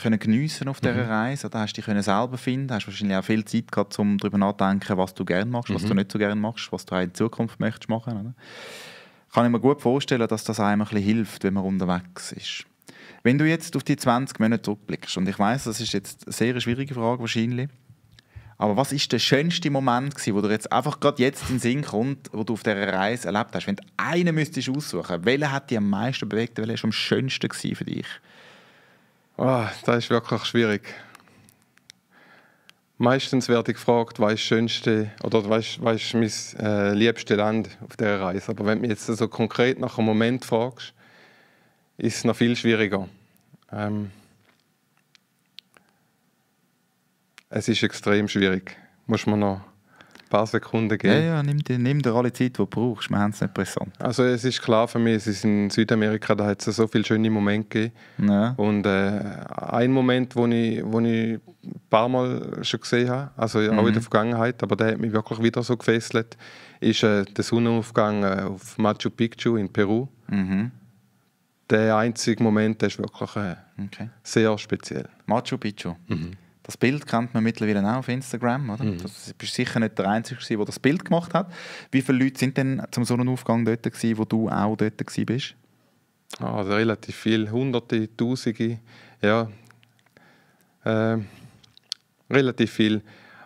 können geniessen auf dieser mhm. Reise? Oder hast du dich können selber finden? Hast wahrscheinlich auch viel Zeit gehabt, um darüber nachzudenken, was du gerne machst, mhm. was du nicht so gerne machst, was du auch in Zukunft möchtest machen. Oder? Kann ich mir gut vorstellen, dass das einem ein bisschen hilft, wenn man unterwegs ist. Wenn du jetzt auf die 20 Monate zurückblickst, und ich weiß, das ist jetzt eine sehr schwierige Frage wahrscheinlich, aber was ist der schönste Moment, gewesen, wo du jetzt einfach gerade jetzt in den Sinn kommt, wo du auf dieser Reise erlebt hast? Wenn du einen müsstest aussuchen, welcher hat dich am meisten bewegt, welcher war am schönsten für dich? Oh, das ist wirklich schwierig. Meistens werde ich gefragt, was ist das schönste oder was, was ist mein äh, liebstes Land auf dieser Reise. Aber wenn du mich jetzt so also konkret nach einem Moment fragst, ist es noch viel schwieriger. Ähm, es ist extrem schwierig. Muss man noch ein paar Sekunden geben. Ja, ja, nimm dir, nimm dir alle Zeit, die du brauchst. Wir haben es nicht pressant. Also es ist klar für mich, es ist in Südamerika, da hat es so viele schöne Momente gegeben. Ja. Und äh, ein Moment, den ich, wo ich ein paar Mal schon gesehen habe, also auch mhm. in der mhm. Vergangenheit, aber der hat mich wirklich wieder so gefesselt, ist äh, der Sonnenaufgang äh, auf Machu Picchu in Peru. Mhm. Der einzige Moment, der ist wirklich äh, okay. sehr speziell. Machu Picchu. Mhm. Das Bild kennt man mittlerweile auch auf Instagram. Oder? Mhm. Das bist sicher nicht der Einzige, der das Bild gemacht hat. Wie viele Leute sind denn zum Sonnenaufgang dort, gewesen, wo du auch dort warst? Ah, also relativ viel, Hunderte, Tausende, ja. Äh, relativ viel.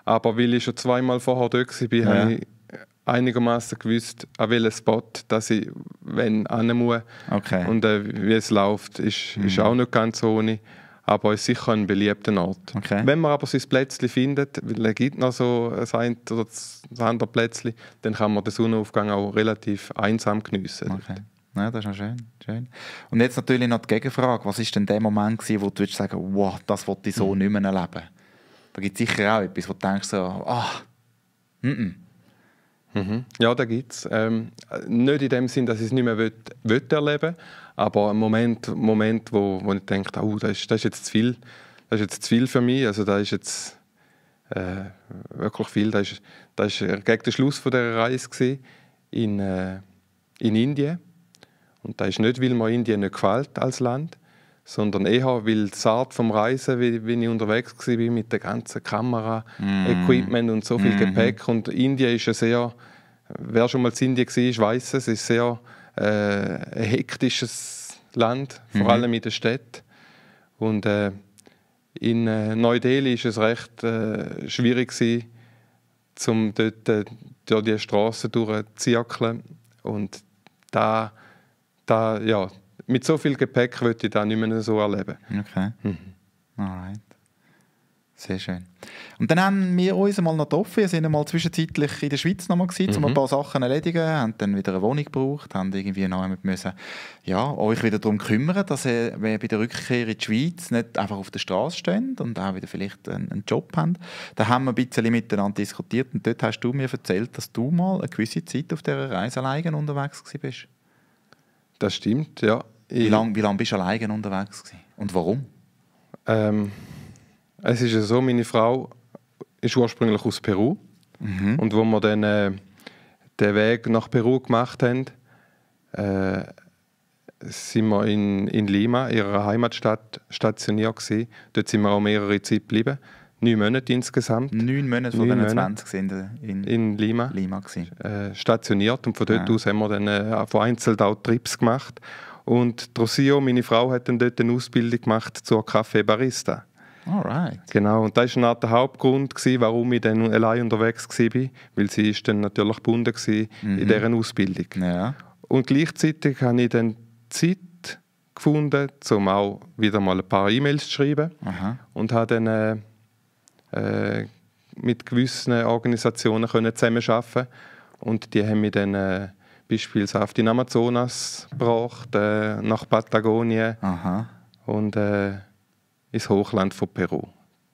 Aber weil ich schon zweimal vorher dort war, ja. habe ich einigermaßen gewusst, an welchem Spot dass ich wenn hin muss. Okay. Und äh, wie es läuft, ist, mhm. ist auch nicht ganz ohne aber ist sicher ein beliebter Ort. Okay. Wenn man aber sein Plätzchen findet, weil es gibt noch so ein oder zwei Plätzchen, dann kann man den Sonnenaufgang auch relativ einsam geniessen. Okay. Ja, das ist noch schön, schön. Und jetzt natürlich noch die Gegenfrage. Was war denn der Moment, gewesen, wo du würdest sagen wow, das wollte ich so mhm. nicht mehr erleben? Da gibt es sicher auch etwas, wo du denkst, so, ah, Mhm. Ja, da gibt es. Ähm, nicht in dem Sinn, dass ich es nicht mehr will, will erleben aber ein Moment, Moment wo, wo ich denke, oh, das, ist, das ist jetzt zu viel. Das ist jetzt zu viel für mich. Also das ist jetzt äh, wirklich viel. Das ist, ist gegen den Schluss von der Reise in, äh, in Indien. Und das ist nicht, weil mir Indien nicht gefällt als Land, sondern eher, weil die Art vom Reisen, wie, wie ich unterwegs war, mit der ganzen Kamera, mm. Equipment und so viel mm -hmm. Gepäck. Und Indien ist ja sehr, wer schon mal in Indien war, weiß es, ist sehr äh, ein hektisches Land, vor mhm. allem in den Städten. Und äh, in äh, Neu-Delhi war es recht äh, schwierig, gewesen, um dort äh, durch die Straßen durchzuzirkeln. Und da, da, ja, mit so viel Gepäck würde ich das nicht mehr so erleben. Okay. Mhm. Alright. Sehr schön. Und dann haben wir uns mal noch getroffen. Wir sind mal zwischenzeitlich in der Schweiz nochmal gewesen, mhm. um ein mhm. paar Sachen zu erledigen. Haben dann wieder eine Wohnung gebraucht, haben irgendwie noch müssen, ja, euch wieder darum kümmern, dass ihr wenn bei der Rückkehr in die Schweiz nicht einfach auf der Straße steht und auch wieder vielleicht einen, einen Job habt. Da haben wir ein bisschen miteinander diskutiert und dort hast du mir erzählt, dass du mal eine gewisse Zeit auf dieser Reise alleine unterwegs bist. Das stimmt, ja. Ich wie lange lang bist du alleine unterwegs gewesen? und warum? Ähm es ist ja so, meine Frau ist ursprünglich aus Peru. Mhm. Und wo wir dann äh, den Weg nach Peru gemacht haben, äh, sind wir in, in Lima, ihrer Heimatstadt, stationiert gewesen. Dort sind wir auch mehrere Zeit geblieben. Neun Monate insgesamt. Neun Monate von den 20 sind in, in Lima, Lima äh, stationiert. Und von dort ja. aus haben wir dann äh, vereinzelt auch Trips gemacht. Und Rocio, meine Frau, hat dann dort eine Ausbildung gemacht zur Kaffeebarista. Alright. Genau, und das war der Hauptgrund, gewesen, warum ich dann allein unterwegs war, weil sie ist dann natürlich gebunden mhm. in dieser Ausbildung. Ja. Und gleichzeitig habe ich dann Zeit gefunden, um auch wieder mal ein paar E-Mails zu schreiben Aha. und habe dann äh, äh mit gewissen Organisationen können zusammenarbeiten und die haben mich dann äh, beispielsweise in Amazonas gebracht, äh, nach Patagonien Aha. und äh, ins Hochland von Peru.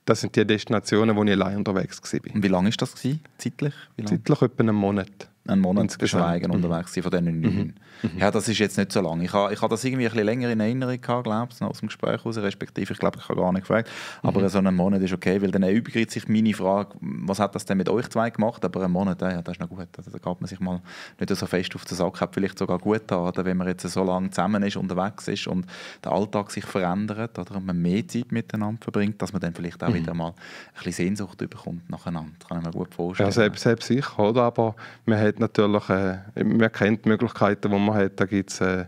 Das sind die Destinationen, wo ich allein unterwegs war. Und wie lange war das gewesen, zeitlich? Zeitlich etwa einen Monat einen Monat zu genau. schweigen mhm. unterwegs gewesen, von diesen mhm. neun. Mhm. Ja, das ist jetzt nicht so lange. Ich habe ich ha das irgendwie ein bisschen länger in Erinnerung gehabt, glaube ich, aus dem Gespräch heraus, respektive, ich glaube, ich habe gar nicht gefragt. Aber mhm. so einen Monat ist okay, weil dann übergreift sich meine Frage, was hat das denn mit euch zwei gemacht? Aber einen Monat, ja, das ist noch gut. Also, da gab man sich mal nicht so fest auf den Sack, hat vielleicht sogar gut an, wenn man jetzt so lange zusammen ist, unterwegs ist und der Alltag sich verändert oder und man mehr Zeit miteinander verbringt, dass man dann vielleicht auch mhm. wieder mal ein bisschen Sehnsucht bekommt nacheinander. Das kann ich mir gut vorstellen. Ja, selbst, selbst ich, oder? Aber man hat hat natürlich, äh, man kennt die Möglichkeiten, die man hat. Da gibt's, äh,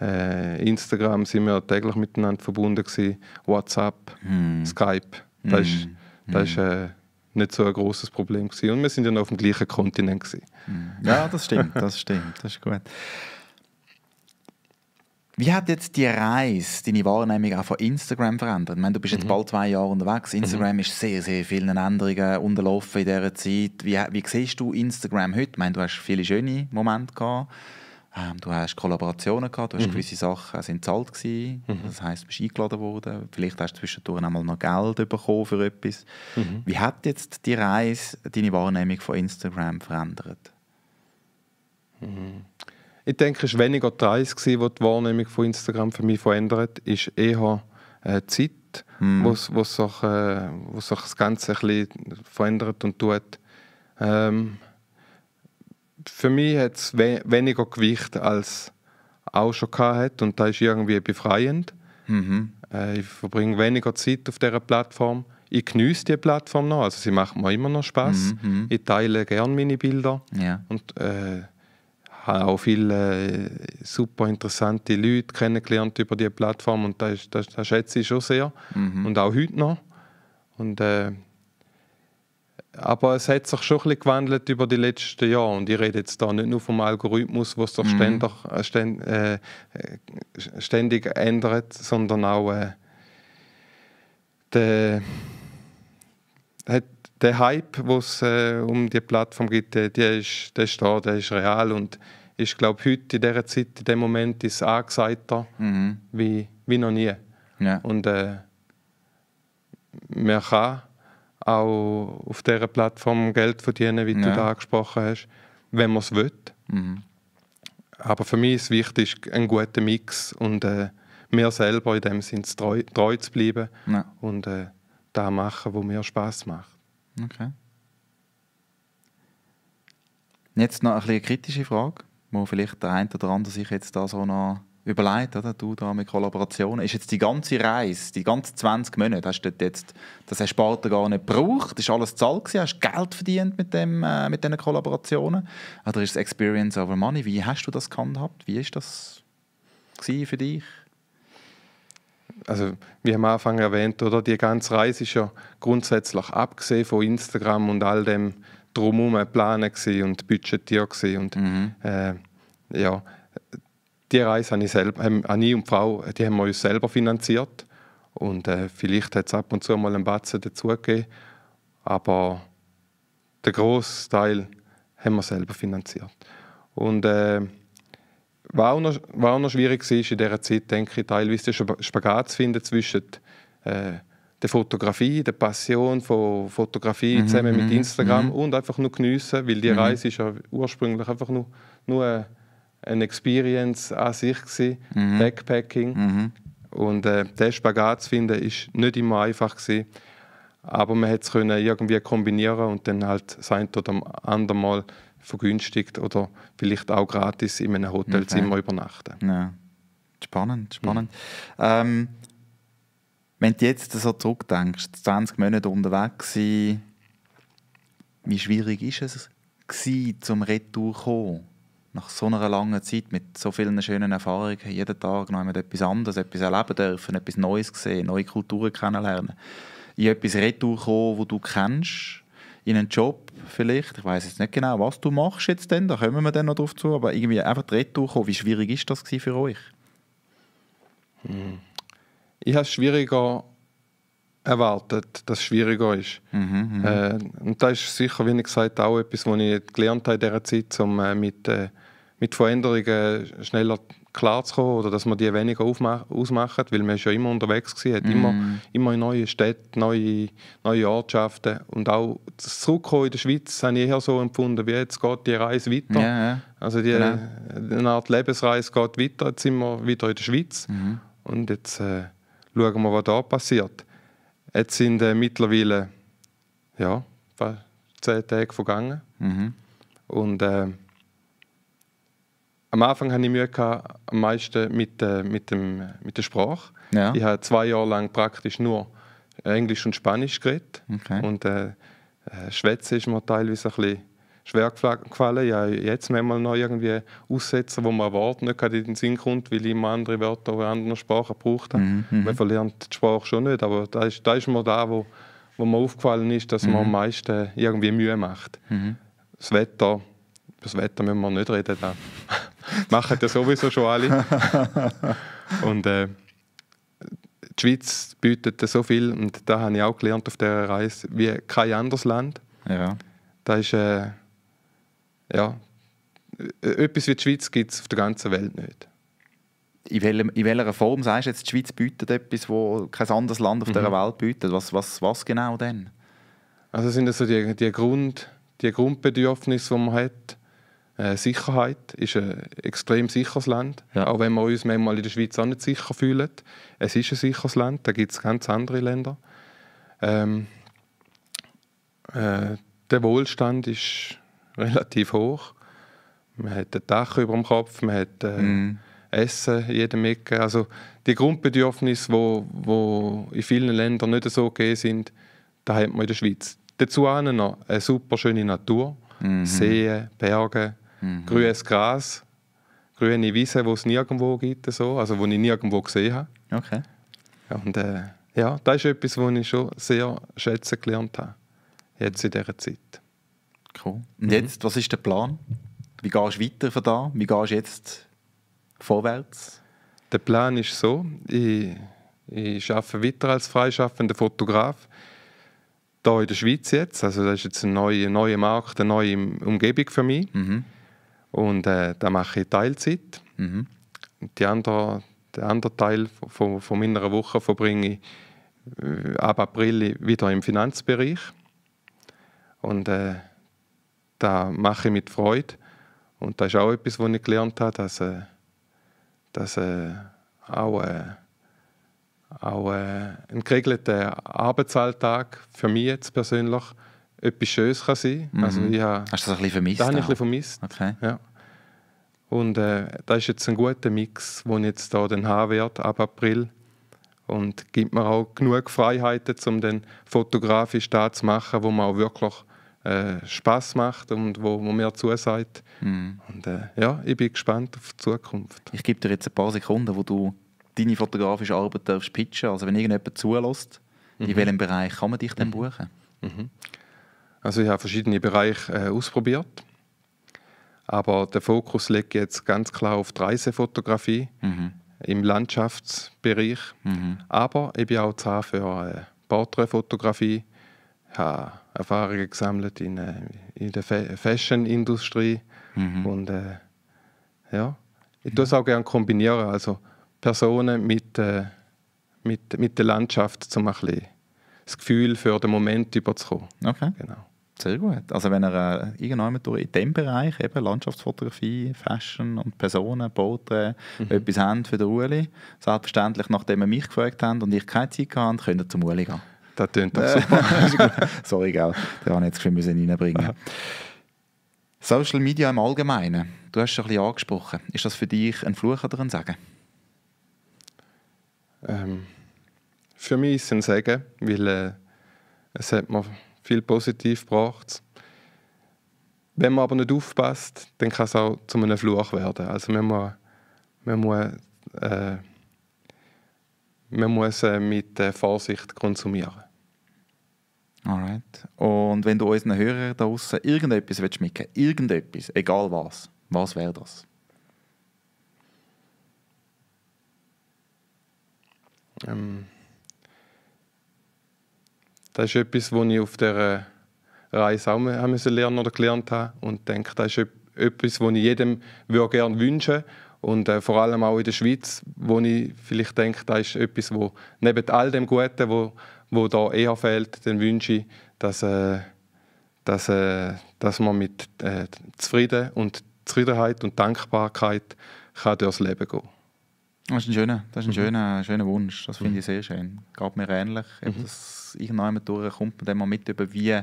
äh Instagram sind wir täglich miteinander verbunden gewesen, WhatsApp, mm. Skype. Hm. Das mm. ist, das hm. äh, nicht so ein großes Problem gewesen. und wir sind ja noch auf dem gleichen Kontinent gewesen. Ja, das stimmt, das stimmt, das ist gut. Wie hat jetzt die Reise deine Wahrnehmung auch von Instagram verändert? Ich meine, du bist jetzt mhm. bald zwei Jahre unterwegs. Instagram mhm. ist sehr, sehr vielen Änderungen unterlaufen in dieser Zeit. Wie, wie siehst du Instagram heute? Ich meine, du hast viele schöne Momente gehabt. Ähm, du hast Kollaborationen gehabt, du hast mhm. gewisse Sachen sind zahlt gewesen, mhm. das heißt, du bist eingeladen worden. Vielleicht hast du zwischendurch einmal noch Geld bekommen für etwas. Mhm. Wie hat jetzt die Reise deine Wahrnehmung von Instagram verändert? Mhm. Ich denke, es war weniger die gewesen, die die Wahrnehmung von Instagram für mich verändert. ist eher die äh, Zeit, mm. wo sich äh, wo's das Ganze ein verändert und tut. Ähm, für mich hat es we weniger Gewicht als auch schon hatte und das ist irgendwie befreiend. Mhm. Äh, ich verbringe weniger Zeit auf dieser Plattform. Ich genieße die Plattform noch, also sie macht mir immer noch Spaß. Mhm, mhm. Ich teile gerne meine Bilder ja. und äh, habe auch viele äh, super interessante Leute kennengelernt über diese Plattform und das, das, das schätze ich schon sehr. Mhm. Und auch heute noch. Und, äh, aber es hat sich schon ein bisschen gewandelt über die letzten Jahre. Und ich rede jetzt da nicht nur vom Algorithmus, was sich mhm. ständig, äh, äh ständig, ändert, sondern auch äh, der, der Hype, den es äh, um die Plattform gibt, der, der, ist, der ist da, der ist real. Und ist, glaube heute in dieser Zeit, in dem Moment, ist angesagter mhm. wie, wie noch nie. Ja. Und äh, man kann auch auf dieser Plattform Geld verdienen, wie ja. du da angesprochen hast, wenn man es will. Mhm. Aber für mich ist wichtig, ein guter Mix und äh, mir selber in dem Sinne treu, treu zu bleiben ja. und äh, das machen, was mir Spaß macht. Okay. Jetzt noch eine kritische Frage wo vielleicht der eine oder andere sich jetzt da so noch überlegt, oder? du da mit Kollaborationen, ist jetzt die ganze Reise, die ganzen 20 Monate, hast du jetzt das hast Ersparte gar nicht gebraucht, ist alles zahlt gewesen, hast Geld verdient mit, dem, äh, mit diesen Kollaborationen, oder ist es Experience over Money, wie hast du das gehandhabt, wie ist das für dich? also wie am Anfang erwähnt, oder die ganze Reise ist ja grundsätzlich abgesehen von Instagram und all dem drumherum geplant und budgetiert und mhm. äh, ja, die Reise habe ich, selber, ähm, habe ich und die Frau, die haben wir uns selber finanziert und äh, vielleicht hat es ab und zu mal einen Batzen dazugegeben, aber der grosse Teil haben wir selber finanziert. Und äh, was, auch noch, was auch noch schwierig war ist in dieser Zeit, denke ich, teilweise Spagat zu finden zwischen äh, der Fotografie, der Passion von Fotografie mhm, zusammen mit mhm, Instagram mhm. und einfach nur geniessen, weil die mhm. Reise ist ja ursprünglich einfach nur, nur eine Experience an sich gewesen, mhm. Backpacking. Mhm. Und äh, den Spagat zu finden, ist nicht immer einfach gewesen, aber man hätte es können irgendwie kombinieren und dann halt sein oder andermal vergünstigt oder vielleicht auch gratis in einem Hotelzimmer okay. übernachten. Ja. Spannend, spannend. Ähm, wenn du jetzt so zurückdenkst, 20 Monate unterwegs war, wie schwierig war es gewesen, zum Retour zu kommen? Nach so einer langen Zeit, mit so vielen schönen Erfahrungen, jeden Tag noch etwas anderes, etwas erleben dürfen, etwas Neues sehen, neue Kulturen kennenlernen. In etwas Retour kommen, das du kennst, in einen Job vielleicht, ich weiß jetzt nicht genau, was du machst jetzt denn, da kommen wir dann noch drauf zu, aber irgendwie einfach Retour kommen, wie schwierig war das für euch? Hm ich habe es schwieriger erwartet, dass es schwieriger ist. Mhm, mhm, äh, und da ist sicher, wie ich gesagt auch etwas, was ich gelernt habe in dieser Zeit, um äh, mit, äh, mit Veränderungen schneller klarzukommen oder dass man die weniger ausmacht, weil man ist ja immer unterwegs war, hat mm. immer, mhm. immer in neue Städte, neue, neue Ortschaften und auch das Zurückkommen in der Schweiz habe ich eher so empfunden, wie jetzt geht die Reise weiter. Yeah. Also die, genau. eine Art Lebensreise geht weiter, jetzt sind wir wieder in der Schweiz mm. und jetzt äh, schauen wir, was da passiert. Jetzt sind äh, mittlerweile ja, zehn Tage vergangen. Mhm. Und äh, am Anfang hatte ich Mühe gehabt, am meisten mit, äh, mit, dem, mit der Sprache. Ja. Ich habe zwei Jahre lang praktisch nur Englisch und Spanisch geredet. Okay. Und äh, äh Schwätzen ist mir teilweise ein bisschen Schwergefallen. Ich habe jetzt manchmal noch irgendwie Aussätze, wo man ein nicht in den Sinn kommt, weil ich immer andere Wörter oder andere Sprachen braucht. Mm -hmm. Man verlernt die Sprache schon nicht, aber da ist, da ist mir da, wo, wo mir aufgefallen ist, dass mm -hmm. man mhm. am meisten irgendwie Mühe macht. Mm -hmm. Das Wetter, über das Wetter müssen wir nicht reden. Da. Machen das sowieso schon alle. und äh, die Schweiz bietet so viel, und da habe ich auch gelernt auf dieser Reise, wie kein anderes Land. Ja. Da ist... Äh, ja, etwas wie die Schweiz gibt es auf der ganzen Welt nicht. In, welchem, in welcher Form sagst du jetzt, die Schweiz bietet etwas, wo kein anderes Land auf mhm. der Welt bietet? Was, was, was genau denn? Also sind das so die, die, Grund, die Grundbedürfnisse, die man hat. Äh, Sicherheit ist ein extrem sicheres Land, ja. auch wenn wir uns manchmal in der Schweiz auch nicht sicher fühlen. Es ist ein sicheres Land, da gibt es ganz andere Länder. Ähm, äh, der Wohlstand ist relativ hoch. Man hat ein Dach über dem Kopf, man hat äh, mm. Essen jedem Ecke. Also die Grundbedürfnisse, die wo, wo in vielen Ländern nicht so gegeben sind, da hat man in der Schweiz. Dazu noch eine super schöne Natur, mm. Seen, Berge, mm. grünes Gras, grüne Wiesen, die es nirgendwo gibt, so, also die ich nirgendwo gesehen habe. Okay. Und äh, ja, das ist etwas, was ich schon sehr schätzen gelernt habe, jetzt in dieser Zeit gekommen. Und mhm. jetzt, was ist der Plan? Wie gehst du weiter von da? Wie gehst du jetzt vorwärts? Der Plan ist so, ich, ich arbeite weiter als freischaffender Fotograf. Hier in der Schweiz jetzt, also das ist jetzt ein neuer, neuer Markt, eine neue Umgebung für mich. Mhm. Und äh, da mache ich Teilzeit. Mhm. Die andere, den anderen Teil von, von meiner Woche verbringe ich äh, ab April wieder im Finanzbereich. Und äh, da mache ich mit Freude. Und das ist auch etwas, was ich gelernt habe, dass, äh, dass äh, auch, äh, auch äh, ein geregelter Arbeitsalltag für mich jetzt persönlich etwas Schönes kann sein kann. Mhm. Also Hast du das ein bisschen vermisst? Das habe ich ein vermisst, okay. ja. Und äh, das ist jetzt ein guter Mix, den ich jetzt da dann haben werde, ab April. Und gibt mir auch genug Freiheiten, um dann fotografisch das zu machen, wo man auch wirklich äh, Spaß macht und wo, wo mir zusagt. Mhm. Und äh, ja, ich bin gespannt auf die Zukunft. Ich gebe dir jetzt ein paar Sekunden, wo du deine fotografische Arbeit darfst pitchen. Also wenn irgendjemand zulässt, mhm. in welchem Bereich kann man dich denn mhm. buchen? Mhm. Also ich habe verschiedene Bereiche äh, ausprobiert. Aber der Fokus liegt jetzt ganz klar auf die Reisefotografie mhm. im Landschaftsbereich. Mhm. Aber ich bin auch da für äh, Porträtfotografie, habe Erfahrungen gesammelt in, äh, in der Fashion-Industrie. Mhm. Und äh, ja, ich tue es mhm. auch gerne kombinieren, also Personen mit, äh, mit, mit der Landschaft, um ein bisschen das Gefühl für den Moment überzukommen. Okay. Genau. Sehr gut. Also wenn ihr äh, irgendjemand in diesem Bereich, eben Landschaftsfotografie, Fashion und Personen, Boote, mhm. etwas habt für den Ueli, selbstverständlich, nachdem ihr mich gefragt habt und ich keine Zeit hatte, könnt ihr zum Uli gehen. Das tönt doch äh, super. Sorry, gell. Den habe ich jetzt geschwind reinbringen Social Media im Allgemeinen, du hast es ein bisschen angesprochen. Ist das für dich ein Fluch oder ein Segen? Ähm, für mich ist es ein Segen, weil äh, es hat mir viel positiv gebracht. Wenn man aber nicht aufpasst, dann kann es auch zu einem Fluch werden. Also man muss, man muss, äh, man muss äh, mit äh, Vorsicht konsumieren. Alright. Und wenn du unseren Hörern da draußen irgendetwas willst mitgeben irgendetwas, egal was, was wäre das? Ähm, das ist etwas, was ich auf dieser Reise auch müssen lernen oder gelernt habe. Und denke, das ist etwas, was ich jedem gerne wünschen würde. Und äh, vor allem auch in der Schweiz, wo ich vielleicht denke, das ist etwas, wo neben all dem Guten, wo wo da eher fehlt, dann wünsche ich, dass, äh, dass, äh, dass man mit äh, Zufrieden und Zufriedenheit und Dankbarkeit kann durchs Leben gehen das ist ein schöner, das ist ein mhm. schöner, schöner Wunsch. Das finde ich mhm. sehr schön. Geht mir ähnlich. Mhm. Dass irgendwann durchkommt man dann mal mit, über wie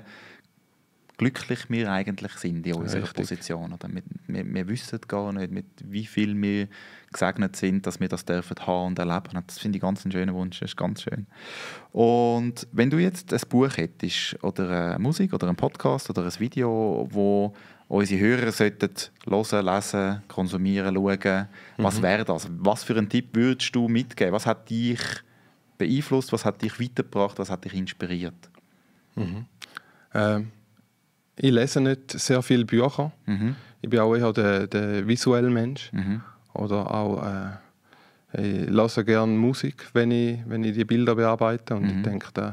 glücklich wir eigentlich sind in unserer Richtig. Position. Oder wir, wir, wir, wissen gar nicht, mit wie viel wir gesegnet sind, dass wir das dürfen haben und erleben. Das finde ich ganz einen schönen Wunsch, das ist ganz schön. Und wenn du jetzt ein Buch hättest oder Musik oder ein Podcast oder ein Video, wo unsere Hörer sollten hören, lesen, konsumieren, schauen, mhm. was wäre das? Was für einen Tipp würdest du mitgeben? Was hat dich beeinflusst? Was hat dich weitergebracht? Was hat dich inspiriert? Mhm. Ähm ich lese nicht sehr viele Bücher. Mhm. Ich bin auch eher der, der visuelle Mensch. Mhm. Oder auch, äh, ich lasse gerne Musik, wenn ich, wenn ich die Bilder bearbeite. Und mhm. ich denke, da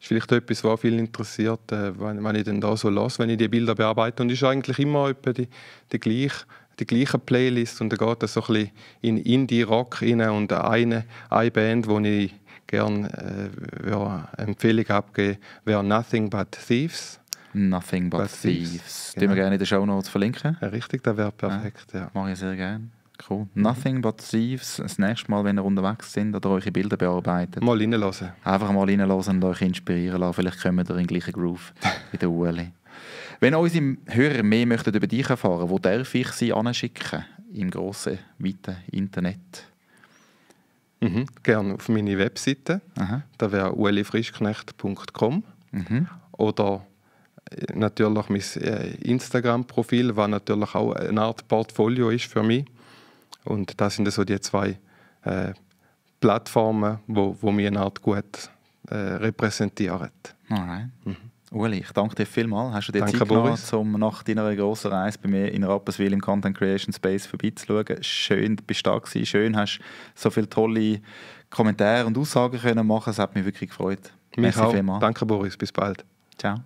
ist vielleicht etwas, was viel interessiert, äh, wenn, wenn ich dann da so lasse, wenn ich die Bilder bearbeite. Und es ist eigentlich immer die, die gleiche die gleiche Playlist und dann geht das so ein bisschen in Indie-Rock rein und eine, eine Band, die ich gerne äh, ja, Empfehlung abgebe, wäre Nothing But Thieves. Nothing But, but Thieves. Thieves. Genau. wir gerne in der Show Notes verlinken. Ja, richtig, das wäre perfekt. Ja. ja. Mache ich sehr gerne. Cool. Mhm. Nothing but Thieves. Das nächste Mal, wenn ihr unterwegs seid oder eure Bilder bearbeitet. Mal reinlassen. Einfach mal reinlassen und euch inspirieren lassen. Vielleicht kommen wir in den gleichen Groove wie der Ueli. Wenn unsere Hörer mehr möchten über dich erfahren wo darf ich sie anschicken? Im grossen, weiten Internet. Mhm, gerne auf meine Webseite. Aha. Da wäre ulifrischknecht.com mhm. oder äh, natürlich mein äh, Instagram-Profil, was natürlich auch eine Art Portfolio ist für mich. Und das sind so die zwei äh, Plattformen, wo, wo mich eine Art gut äh, repräsentieren. Mhm. Uli, ich danke dir vielmals. Hast du dir danke, Zeit genommen, um nach deiner grossen Reise bei mir in Rapperswil im Content Creation Space vorbeizuschauen? Schön, du bist da gewesen. Schön, hast so viele tolle Kommentare und Aussagen können machen. Es hat mich wirklich gefreut. Mich Merci auch. Vielmals. Danke, Boris. Bis bald. Ciao.